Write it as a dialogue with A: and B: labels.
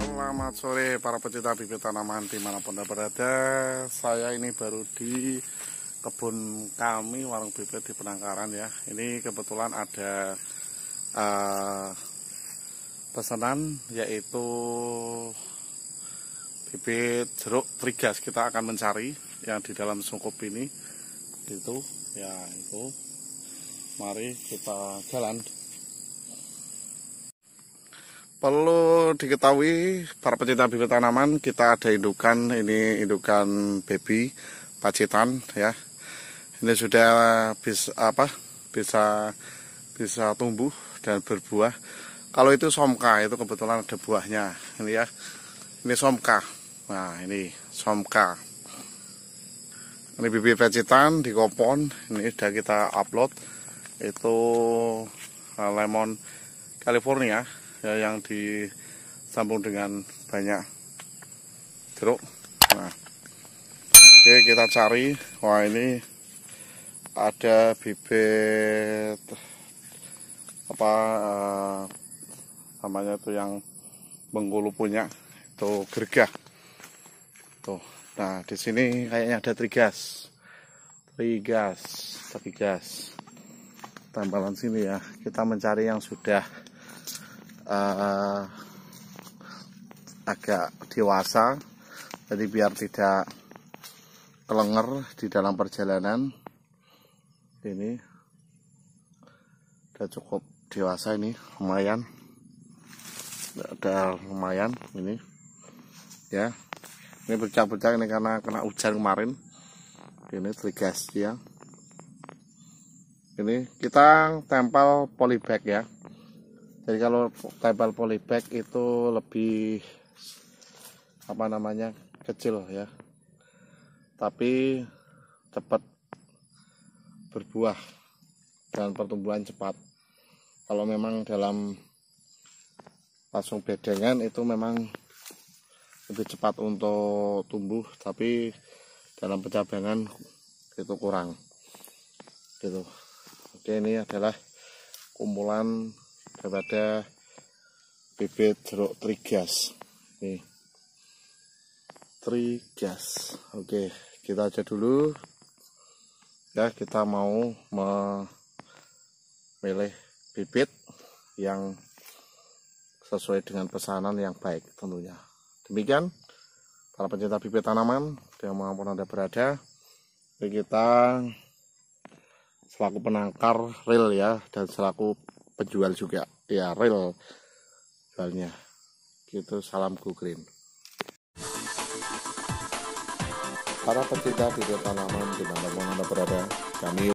A: Selamat sore para pecinta bibit tanaman dimanapun Anda berada Saya ini baru di kebun kami warung bibit di Penangkaran ya Ini kebetulan ada uh, pesanan yaitu bibit jeruk trigas kita akan mencari yang di dalam sungkup ini itu ya itu mari kita jalan perlu diketahui para pecinta bibit tanaman kita ada indukan ini indukan baby pacitan ya ini sudah bisa apa bisa bisa tumbuh dan berbuah kalau itu somka itu kebetulan ada buahnya ini ya ini somka nah ini somka ini bibit pacitan di kompon ini sudah kita upload itu eh, lemon California ya, yang disambung dengan banyak jeruk nah oke kita cari wah ini ada bibit apa eh, namanya itu yang Bengkulu punya itu gergah tuh nah di sini kayaknya ada trigas trigas trigas tambalan sini ya kita mencari yang sudah uh, agak dewasa jadi biar tidak kelenger di dalam perjalanan ini sudah cukup dewasa ini lumayan Ada lumayan ini ya ini bercak-bercak ini karena kena hujan kemarin ini trigas ya ini kita tempel polybag ya jadi kalau tempel polybag itu lebih apa namanya kecil ya tapi cepat berbuah dan pertumbuhan cepat kalau memang dalam langsung bedengan itu memang lebih cepat untuk tumbuh tapi dalam pencabangan itu kurang gitu Oke, ini adalah kumpulan daripada bibit jeruk trigas. Nih. Trigas. Oke, kita aja dulu. Ya, kita mau memilih bibit yang sesuai dengan pesanan yang baik tentunya. Demikian para pencinta bibit tanaman yang manapun Anda berada. Jadi kita selaku penangkar rel ya dan selaku penjual juga ya rel jualnya gitu salam go green para pecinta video tanaman dimanapun anda berada kami